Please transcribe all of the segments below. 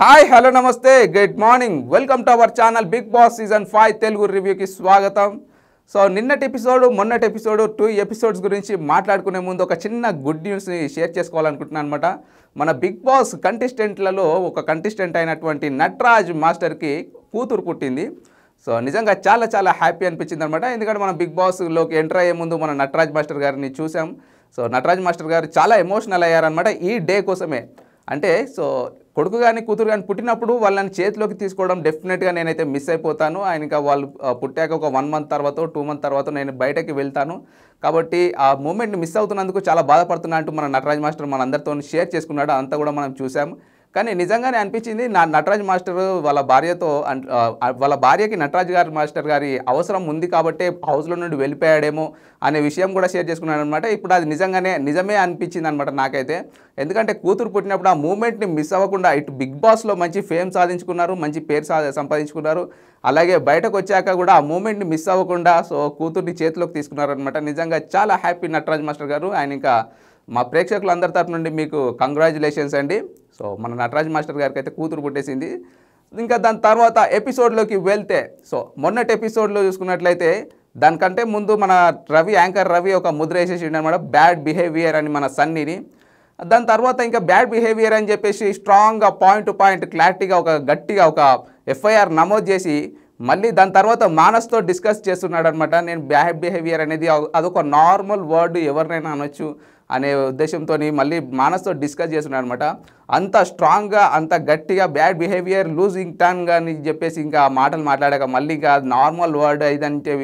hi hello నమస్తే good morning welcome to our channel big boss season five Telugu రివ్యూకి స్వాగతం so నిన్నటి episode మొన్నటి ఎపిసోడ్ టూ ఎపిసోడ్స్ గురించి మాట్లాడుకునే ముందు ఒక చిన్న గుడ్ న్యూస్ని షేర్ చేసుకోవాలనుకుంటున్నాను అనమాట మన బిగ్ బాస్ కంటెస్టెంట్లలో ఒక కంటెస్టెంట్ అయినటువంటి నటరాజ్ మాస్టర్కి కూతురు పుట్టింది సో నిజంగా చాలా చాలా హ్యాపీ అనిపించింది అనమాట ఎందుకంటే మనం బిగ్ బాస్లోకి ఎంటర్ అయ్యే ముందు మన నటరాజ్ మాస్టర్ గారిని చూసాం సో నటరాజ్ మాస్టర్ గారు చాలా ఎమోషనల్ అయ్యారనమాట ఈ డే కోసమే అంటే సో కొడుకు కానీ కూతురు కానీ పుట్టినప్పుడు వాళ్ళని చేతిలోకి తీసుకోవడం డెఫినెట్గా నేనైతే మిస్ అయిపోతాను ఆయన ఇంకా వాళ్ళు పుట్టాక ఒక వన్ మంత్ తర్వాత టూ మంత్ తర్వాత నేను బయటకి వెళ్తాను కాబట్టి ఆ మూమెంట్ని మిస్ అవుతున్నందుకు చాలా బాధపడుతున్నా అంటూ మన నటరాజ్ మాస్టర్ మనందరితో షేర్ చేసుకున్నాడు అంతా కూడా మనం చూసాము కానీ నిజంగానే అనిపించింది నా నటరాజ్ మాస్టర్ వాళ్ళ భార్యతో వాళ్ళ భార్యకి నటరాజ్ గారి మాస్టర్ గారి అవసరం ఉంది కాబట్టే హౌస్లో నుండి వెళ్ళిపోయాడేమో అనే విషయం కూడా షేర్ చేసుకున్నాను అనమాట ఇప్పుడు అది నిజంగానే నిజమే అనిపించింది అనమాట నాకైతే ఎందుకంటే కూతురు పుట్టినప్పుడు ఆ మూమెంట్ని మిస్ అవ్వకుండా ఇటు బిగ్ బాస్లో మంచి ఫేమ్ సాధించుకున్నారు మంచి పేరు సంపాదించుకున్నారు అలాగే బయటకు వచ్చాక కూడా ఆ మూమెంట్ని మిస్ అవ్వకుండా సో కూతుర్ని చేతిలోకి తీసుకున్నారనమాట నిజంగా చాలా హ్యాపీ నటరాజ్ మాస్టర్ గారు ఆయన ఇంకా మా ప్రేక్షకులందరి తరపు నుండి మీకు కంగ్రాచులేషన్స్ అండి సో మన నటరాజ్ మాస్టర్ గారికి అయితే కూతురు పుట్టేసింది ఇంకా దాని తర్వాత ఎపిసోడ్లోకి వెళ్తే సో మొన్నటి ఎపిసోడ్లో చూసుకున్నట్లయితే దానికంటే ముందు మన రవి యాంకర్ రవి ఒక ముద్ర వేసేసిండు అనమాట బ్యాడ్ బిహేవియర్ అని మన సన్నీని దాని తర్వాత ఇంకా బ్యాడ్ బిహేవియర్ అని చెప్పేసి స్ట్రాంగ్గా పాయింట్ టు పాయింట్ క్లారిటీగా ఒక గట్టిగా ఒక ఎఫ్ఐఆర్ నమోదు చేసి మళ్ళీ దాని తర్వాత మానస్తో డిస్కస్ చేస్తున్నాడు అనమాట నేను బ్యాడ్ బిహేవియర్ అనేది అదొక నార్మల్ వర్డ్ ఎవరినైనా అనొచ్చు అనే ఉద్దేశంతో మళ్ళీ మానస్తో డిస్కస్ చేస్తున్నాడు అనమాట అంత స్ట్రాంగ్గా అంత గట్టిగా బ్యాడ్ బిహేవియర్ లూజింగ్ టర్న్ అని చెప్పేసి ఇంకా మాటలు మాట్లాడాక మళ్ళీ ఇంకా నార్మల్ వర్డ్ ఇదంటే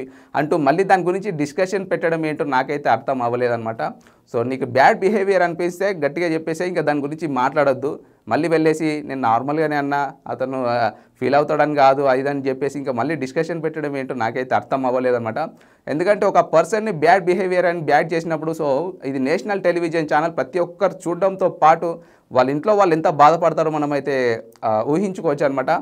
అంటూ మళ్ళీ దాని గురించి డిస్కషన్ పెట్టడం ఏంటో నాకైతే అర్థం అవ్వలేదు సో నీకు బ్యాడ్ బిహేవియర్ అనిపిస్తే గట్టిగా చెప్పేసి ఇంకా దాని గురించి మాట్లాడొద్దు మళ్ళీ వెళ్ళేసి నేను నార్మల్గానే అన్నా అతను ఫీల్ అవుతాడని కాదు అదని చెప్పేసి ఇంకా మళ్ళీ డిస్కషన్ పెట్టడం ఏంటో నాకైతే అర్థం అవ్వలేదన్నమాట ఎందుకంటే ఒక పర్సన్ని బ్యాడ్ బిహేవియర్ అని బ్యాడ్ చేసినప్పుడు సో ఇది నేషనల్ టెలివిజన్ ఛానల్ ప్రతి ఒక్కరు చూడడంతో పాటు వాళ్ళ ఇంట్లో వాళ్ళు ఎంత బాధపడతారో మనమైతే ఊహించుకోవచ్చు అనమాట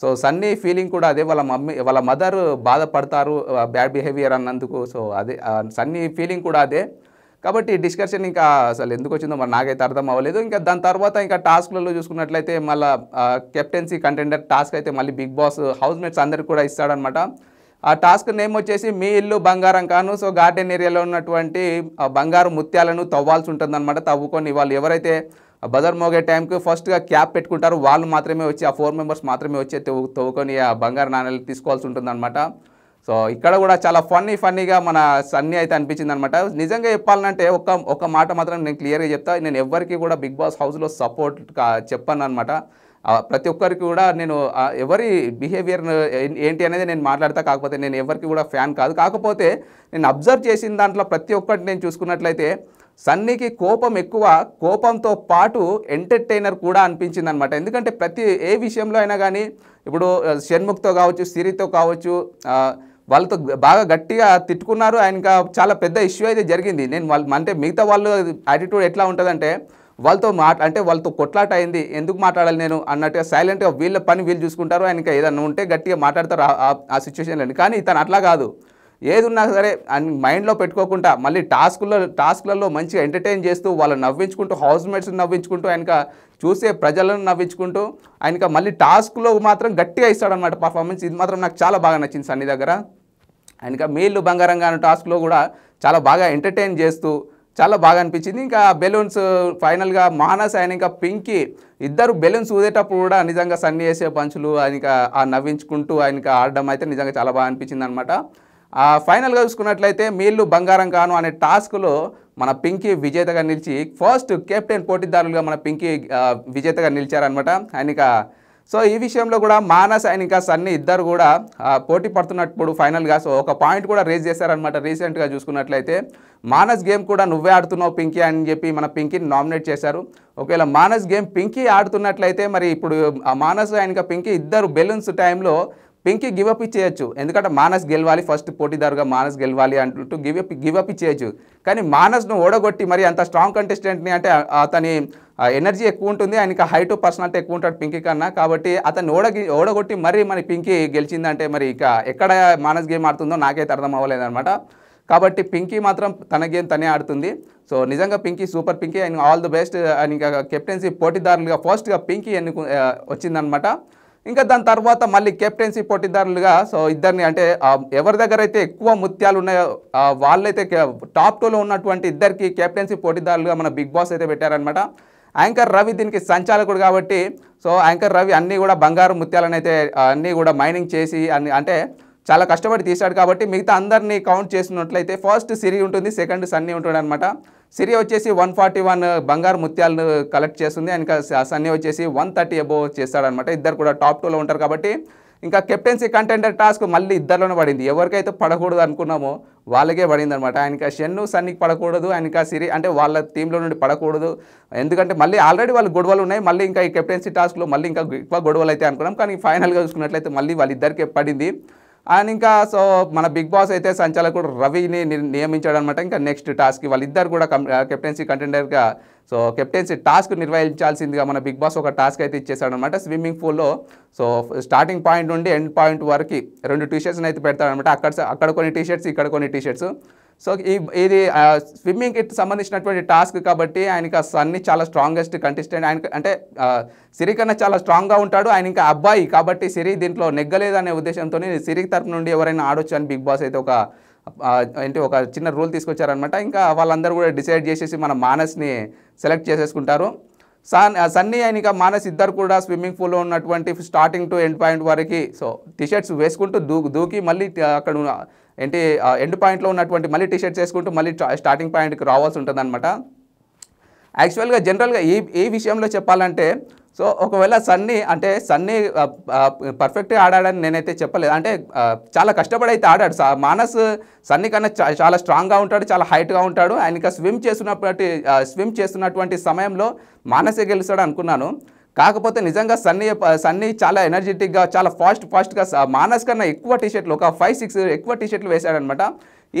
సో సన్నీ ఫీలింగ్ కూడా అదే వాళ్ళ మమ్మీ వాళ్ళ మదర్ బాధపడతారు బ్యాడ్ బిహేవియర్ అన్నందుకు సో అదే సన్నీ ఫీలింగ్ కూడా అదే కాబట్టి డిస్కషన్ ఇంకా అసలు ఎందుకు వచ్చిందో మరి నాకైతే అర్థం అవ్వలేదు ఇంకా దాని తర్వాత ఇంకా టాస్క్లలో చూసుకున్నట్లయితే మళ్ళీ కెప్టెన్సీ కంటెండర్ టాస్క్ అయితే మళ్ళీ బిగ్ బాస్ హౌస్ మేట్స్ అందరికి కూడా ఇస్తాడనమాట ఆ టాస్క్ నేమ్ వచ్చేసి మీ ఇల్లు బంగారం కాను సో గార్డెన్ ఏరియాలో ఉన్నటువంటి బంగారు ముత్యాలను తవ్వాల్సి ఉంటుందన్నమాట తవ్వుకొని వాళ్ళు ఎవరైతే బజర్ మోగే టైంకి ఫస్ట్గా క్యాప్ పెట్టుకుంటారు వాళ్ళు మాత్రమే వచ్చి ఆ ఫోర్ మెంబర్స్ మాత్రమే వచ్చి తవ్వుకొని ఆ బంగారు నాణ్యాలు తీసుకోవాల్సి ఉంటుందన్నమాట సో ఇక్కడ కూడా చాలా ఫన్నీ ఫన్నీగా మన సన్నీ అయితే అనిపించింది అనమాట నిజంగా చెప్పాలంటే ఒక ఒక మాట మాత్రం నేను క్లియర్గా చెప్తా నేను ఎవరికి కూడా బిగ్ బాస్ హౌస్లో సపోర్ట్ చెప్పాను అనమాట ప్రతి ఒక్కరికి కూడా నేను ఎవరి బిహేవియర్ ఏంటి అనేది నేను మాట్లాడతా కాకపోతే నేను ఎవరికి కూడా ఫ్యాన్ కాదు కాకపోతే నేను అబ్జర్వ్ చేసిన దాంట్లో ప్రతి ఒక్కటి నేను చూసుకున్నట్లయితే సన్నీకి కోపం ఎక్కువ కోపంతో పాటు ఎంటర్టైనర్ కూడా అనిపించింది అనమాట ఎందుకంటే ప్రతి ఏ విషయంలో అయినా కానీ ఇప్పుడు షణ్ముఖ్తో కావచ్చు సిరితో కావచ్చు వాళ్ళతో బాగా గట్టిగా తిట్టుకున్నారు ఆయన చాలా పెద్ద ఇష్యూ అయితే జరిగింది నేను వాళ్ళు అంటే మిగతా వాళ్ళు యాటిట్యూడ్ ఎట్లా ఉంటుందంటే వాళ్ళతో మాట అంటే వాళ్ళతో కొట్లాట అయింది ఎందుకు మాట్లాడాలి నేను అన్నట్టుగా సైలెంట్గా వీళ్ళ పని వీళ్ళు చూసుకుంటారు ఆయనకి ఏదన్నా ఉంటే గట్టిగా మాట్లాడతారు ఆ సిచ్యువేషన్లో కానీ తను అట్లా కాదు ఏది ఉన్నా సరే మైండ్లో పెట్టుకోకుండా మళ్ళీ టాస్క్లో టాస్క్లలో మంచిగా ఎంటర్టైన్ చేస్తూ వాళ్ళు నవ్వించుకుంటూ హౌస్ మేట్స్ని నవ్వించుకుంటూ ఆయనక చూసే ప్రజలను నవ్వించుకుంటూ ఆయనక మళ్ళీ టాస్క్లో మాత్రం గట్టిగా ఇస్తాడనమాట పర్ఫార్మెన్స్ ఇది మాత్రం నాకు చాలా బాగా నచ్చింది సన్నీ దగ్గర ఇంకా మేళ్ళు బంగారంగా అనే టాస్క్లో కూడా చాలా బాగా ఎంటర్టైన్ చేస్తూ చాలా బాగా అనిపించింది ఇంకా బెలూన్స్ ఫైనల్గా మానస్ ఆయన ఇంకా పింకి ఇద్దరు బెలూన్స్ ఊదేటప్పుడు కూడా నిజంగా సన్నీ వేసే పంచులు ఆయనకి ఆ నవ్వించుకుంటూ ఆయనకి ఆడడం అయితే నిజంగా చాలా బాగా అనిపించింది అనమాట ఫైనల్గా చూసుకున్నట్లయితే మీళ్ళు బంగారం కాను అనే టాస్క్లో మన పింకి విజేతగా నిలిచి ఫస్ట్ కెప్టెన్ పోటీదారులుగా మన పింకీ విజేతగా నిలిచారనమాట ఆయనక సో ఈ విషయంలో కూడా మానస్ అండ్ ఇంకా సన్నీ ఇద్దరు కూడా పోటీ పడుతున్నప్పుడు ఫైనల్గా సో ఒక పాయింట్ కూడా రేజ్ చేశారనమాట రీసెంట్గా చూసుకున్నట్లయితే మానస్ గేమ్ కూడా నువ్వే ఆడుతున్నావు పింకీ అని చెప్పి మన పింకీని నామినేట్ చేశారు ఒకవేళ మానస్ గేమ్ పింకీ ఆడుతున్నట్లయితే మరి ఇప్పుడు మానస్ అండ్ ఇంకా పింకీ ఇద్దరు బెలూన్స్ టైంలో పెంకి గివప్ ఇచ్చేయచ్చు ఎందుకంటే మానస్ గెలవాలి ఫస్ట్ పోటీదారుగా మానస్ గెలవాలి అంటూ గివప్ గివప్ ఇచ్చేయచ్చు కానీ మానస్ను ఓడగొట్టి మరి అంత స్ట్రాంగ్ కంటెస్టెంట్ని అంటే అతని ఎనర్జీ ఎక్కువ ఉంటుంది ఆయనకి హైట్ పర్సనాలిటీ ఎక్కువ ఉంటాడు పింకీ కన్నా కాబట్టి అతను ఓడగి ఓడగొట్టి మరీ మరి పింకీ గెలిచిందంటే మరి ఇక ఎక్కడ మానస్ గేమ్ ఆడుతుందో నాకైతే అర్థం అనమాట కాబట్టి పింకీ మాత్రం తన గేమ్ తనే ఆడుతుంది సో నిజంగా Pinky super Pinky and all the best ఆయన కెప్టెన్సీ పోటీదారులుగా ఫస్ట్గా పింకీ ఎన్నుకు వచ్చిందనమాట ఇంకా దాని తర్వాత మళ్ళీ కెప్టెన్సీ పోటీదారులుగా సో ఇద్దరిని అంటే ఎవరి దగ్గర అయితే ఎక్కువ ముత్యాలు ఉన్నాయో వాళ్ళైతే టాప్ టూలో ఉన్నటువంటి ఇద్దరికి కెప్టెన్సీ పోటీదారులుగా మన బిగ్ బాస్ అయితే పెట్టారనమాట యాంకర్ రవి దీనికి సంచాలకుడు కాబట్టి సో యాంకర్ రవి అన్నీ కూడా బంగారు ముత్యాలను అయితే అన్నీ కూడా మైనింగ్ చేసి అన్ని అంటే చాలా కష్టపడి తీశాడు కాబట్టి మిగతా అందరినీ కౌంట్ చేసినట్లయితే ఫస్ట్ సిరి ఉంటుంది సెకండ్ సన్నీ ఉంటుంది అనమాట సిరి వచ్చేసి వన్ ఫార్టీ వన్ బంగారు ముత్యాలను కలెక్ట్ చేస్తుంది ఇంకా సన్నీ వచ్చేసి వన్ థర్టీ అబోవ్ చేస్తాడనమాట ఇద్దరు కూడా టాప్ టూలో ఉంటారు కాబట్టి ఇంకా కెప్టెన్సీ కంటెండర్ టాస్క్ మళ్ళీ ఇద్దరిలోనే పడింది ఎవరికైతే పడకూడదు అనుకున్నామో వాళ్ళకే పడింది అనమాట ఆయనక షెన్ను సన్నికి పడకూడదు ఆయనక సిరి అంటే వాళ్ళ టీంలో నుండి పడకూడదు ఎందుకంటే మళ్ళీ ఆల్రెడీ వాళ్ళు గొడవలు ఉన్నాయి మళ్ళీ ఇంకా ఈ కెప్టెన్సీ టాస్క్లో మళ్ళీ ఇంకా ఎక్కువ గొడవలు అయితే అనుకున్నాం కానీ ఫైనల్గా చూసుకున్నట్లయితే మళ్ళీ వాళ్ళిద్దరికే పడింది అండ్ ఇంకా సో మన బిగ్ బాస్ అయితే సంచాలకుడు రవిని నియమించాడు అనమాట ఇంకా నెక్స్ట్ టాస్క్ వాళ్ళిద్దరు కూడా కెప్టెన్సీ కంటెండర్గా సో కెప్టెన్సీ టాస్క్ నిర్వహించాల్సిందిగా మన బిగ్ బాస్ ఒక టాస్క్ అయితే అనమాట స్విమ్మింగ్ పూల్లో సో స్టార్టింగ్ పాయింట్ నుండి ఎండ్ పాయింట్ వరకు రెండు టీషర్ట్స్ని అయితే అనమాట అక్కడ అక్కడ కొన్ని టీషర్ట్స్ ఇక్కడ కొన్ని టీషర్ట్స్ సో ఈ ఇది స్విమ్మింగ్కి సంబంధించినటువంటి టాస్క్ కాబట్టి ఆయనకి ఆ సన్ని చాలా స్ట్రాంగెస్ట్ కంటెస్టెంట్ ఆయన అంటే సిరి కన్నా చాలా స్ట్రాంగ్గా ఉంటాడు ఆయన ఇంకా అబ్బాయి కాబట్టి సిరి దీంట్లో నెగ్గలేదనే ఉద్దేశంతో సిరి తరపు నుండి ఎవరైనా ఆడొచ్చు అని బిగ్ బాస్ అయితే ఒక ఏంటి ఒక చిన్న రూల్ తీసుకొచ్చారనమాట ఇంకా వాళ్ళందరూ కూడా డిసైడ్ చేసేసి మన మానస్ని సెలెక్ట్ చేసేసుకుంటారు సన్ సన్నీ ఆయన మానస్ ఇద్దరు కూడా స్విమ్మింగ్ పూల్లో ఉన్నటువంటి స్టార్టింగ్ టు ఎండ్ పాయింట్ వరకు సో టీషర్ట్స్ వేసుకుంటూ దూ దూకి మళ్ళీ అక్కడ ఏంటి ఎండ్ పాయింట్లో ఉన్నటువంటి మళ్ళీ టీషర్ట్స్ వేసుకుంటూ మళ్ళీ స్టార్టింగ్ పాయింట్కి రావాల్సి ఉంటుంది అనమాట యాక్చువల్గా జనరల్గా ఈ ఈ విషయంలో చెప్పాలంటే సో ఒకవేళ సన్నీ అంటే సన్నీ పర్ఫెక్ట్గా ఆడాడని నేనైతే చెప్పలేదు అంటే చాలా కష్టపడి అయితే ఆడాడు మానస్ సన్నీ కన్నా చాలా స్ట్రాంగ్గా ఉంటాడు చాలా హైట్గా ఉంటాడు ఆయన ఇంకా స్విమ్ చేస్తున్నటువంటి స్విమ్ చేస్తున్నటువంటి సమయంలో మానసే గెలుస్తాడు అనుకున్నాను కాకపోతే నిజంగా సన్నీ సన్నీ చాలా ఎనర్జెటిక్గా చాలా ఫాస్ట్ ఫాస్ట్గా మానస్ కన్నా ఎక్కువ టీషర్ట్లు ఒక ఫైవ్ సిక్స్ ఎక్కువ టీషర్ట్లు వేశాడనమాట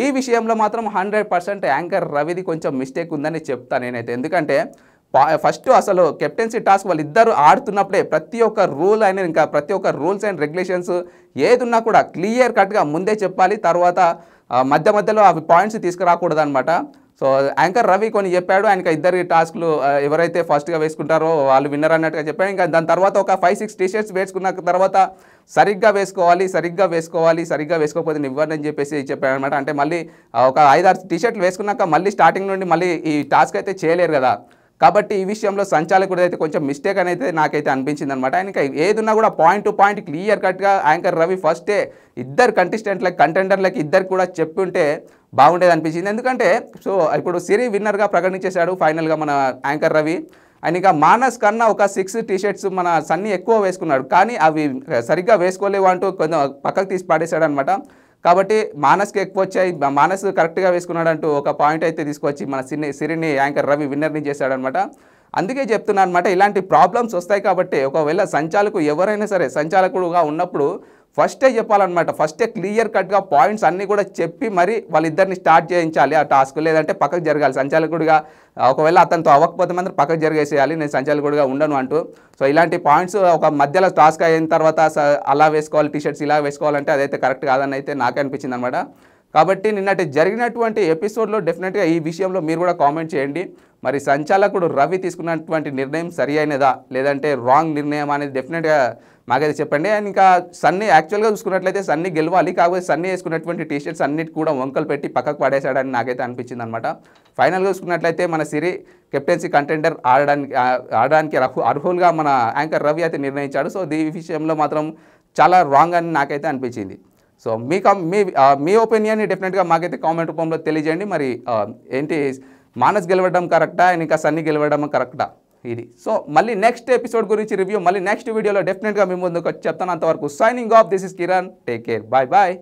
ఈ విషయంలో మాత్రం హండ్రెడ్ పర్సెంట్ యాంకర్ రవిది కొంచెం మిస్టేక్ ఉందని చెప్తాను నేనైతే ఎందుకంటే ఫస్ట్ అసలు కెప్టెన్సీ టాస్క్ వాళ్ళు ఇద్దరు ఆడుతున్నప్పుడే ప్రతి ఒక్క రూల్ అయిన ఇంకా ప్రతి ఒక్క రూల్స్ అండ్ రెగ్యులేషన్స్ ఏదున్నా కూడా క్లియర్ కట్గా ముందే చెప్పాలి తర్వాత మధ్య మధ్యలో అవి పాయింట్స్ తీసుకురాకూడదు అనమాట సో యాంకర్ రవి కొన్ని చెప్పాడు ఆయనకి ఇద్దరి టాస్క్లు ఎవరైతే ఫస్ట్గా వేసుకుంటారో వాళ్ళు విన్నర్ అన్నట్టుగా చెప్పాడు ఇంకా దాని తర్వాత ఒక ఫైవ్ సిక్స్ టీషర్ట్స్ వేసుకున్న తర్వాత సరిగ్గా వేసుకోవాలి సరిగ్గా వేసుకోవాలి సరిగ్గా వేసుకోకపోతే ఇవ్వండి అని చెప్పేసి చెప్పాడు అనమాట అంటే మళ్ళీ ఒక ఐదారు టీషర్ట్లు వేసుకున్నాక మళ్ళీ స్టార్టింగ్ నుండి మళ్ళీ ఈ టాస్క్ అయితే చేయలేరు కదా కాబట్టి ఈ విషయంలో సంచాలకుడు అయితే కొంచెం మిస్టేక్ అనేది నాకైతే అనిపించింది అనమాట ఆయనకి ఏదున్నా కూడా పాయింట్ టు పాయింట్ క్లియర్ కట్గా యాంకర్ రవి ఫస్టే ఇద్దరు కంటెస్టెంట్లకి కంటెండర్లకి ఇద్దరు కూడా చెప్పుంటే బాగుండేది అనిపించింది ఎందుకంటే సో ఇప్పుడు సిరి విన్నర్గా ప్రకటించేశాడు ఫైనల్గా మన యాంకర్ రవి అండ్ ఇంకా మానస్ కన్నా ఒక సిక్స్ టీషర్ట్స్ మన సన్ని ఎక్కువ వేసుకున్నాడు కానీ అవి సరిగ్గా వేసుకోలేవు అంటూ కొంచెం పక్కకు తీసి పాడేశాడు అనమాట కాబట్టి మానస్కి ఎక్కువ వచ్చాయి మానస్ కరెక్ట్గా వేసుకున్నాడు అంటూ ఒక పాయింట్ అయితే తీసుకొచ్చి మన సిని సిరిని యాంకర్ రవి విన్నర్ని చేశాడనమాట అందుకే చెప్తున్నా అనమాట ఇలాంటి ప్రాబ్లమ్స్ వస్తాయి కాబట్టి ఒకవేళ సంచాలకు ఎవరైనా సరే సంచాలకుడుగా ఉన్నప్పుడు ఫస్టే చెప్పాలన్నమాట ఫస్టే క్లియర్ కట్గా పాయింట్స్ అన్నీ కూడా చెప్పి మరి వాళ్ళిద్దరిని స్టార్ట్ చేయించాలి ఆ టాస్క్ లేదంటే పక్కకు జరగాలి సంచాలకుడిగా ఒకవేళ అతనితో అవ్వకపోతే మాత్రం పక్కకు జరిగేసేయాలి నేను సంచాలకుడిగా ఉండను అంటూ సో ఇలాంటి పాయింట్స్ ఒక మధ్యలో టాస్క్ అయిన తర్వాత అలా వేసుకోవాలి టీషర్ట్స్ ఇలా వేసుకోవాలంటే అదైతే కరెక్ట్ కాదని అయితే నాకే అనిపించింది అనమాట కాబట్టి నిన్నటి జరిగినటువంటి ఎపిసోడ్లో డెఫినెట్గా ఈ విషయంలో మీరు కూడా కామెంట్ చేయండి మరి సంచాలకుడు రవి తీసుకున్నటువంటి నిర్ణయం సరి అయినదా లేదంటే రాంగ్ నిర్ణయం అనేది డెఫినెట్గా మాకైతే చెప్పండి అండ్ ఇంకా సన్నీ యాక్చువల్గా చూసుకున్నట్లయితే సన్నీ గెలవాలి కాకపోతే సన్నీ వేసుకున్నటువంటి టీ షర్ట్స్ అన్నిటి కూడా వంకలు పెట్టి పక్కకు పడేశాడని నాకైతే అనిపించింది అనమాట ఫైనల్గా చూసుకున్నట్లయితే మన సిరి కెప్టెన్సీ కంటెండర్ ఆడడానికి ఆడడానికి అర్హులుగా మన యాంకర్ రవి అయితే నిర్ణయించాడు సో దీ విషయంలో మాత్రం చాలా రాంగ్ అని నాకైతే అనిపించింది సో మీ మీ మీ ఒపీనియన్ని డెఫినెట్గా మాకైతే కామెంట్ రూపంలో తెలియజేయండి మరి ఏంటి మానస్ గెలవడం కరెక్టా ఇంకా సన్ని గెలవడం కరెక్టా ఇది సో మళ్ళీ నెక్స్ట్ ఎపిసోడ్ గురించి రివ్యూ మళ్ళీ నెక్స్ట్ వీడియోలో డెఫినెట్గా మీ ముందుకు చెప్తాను అంతవరకు signing off this is Kiran take care bye bye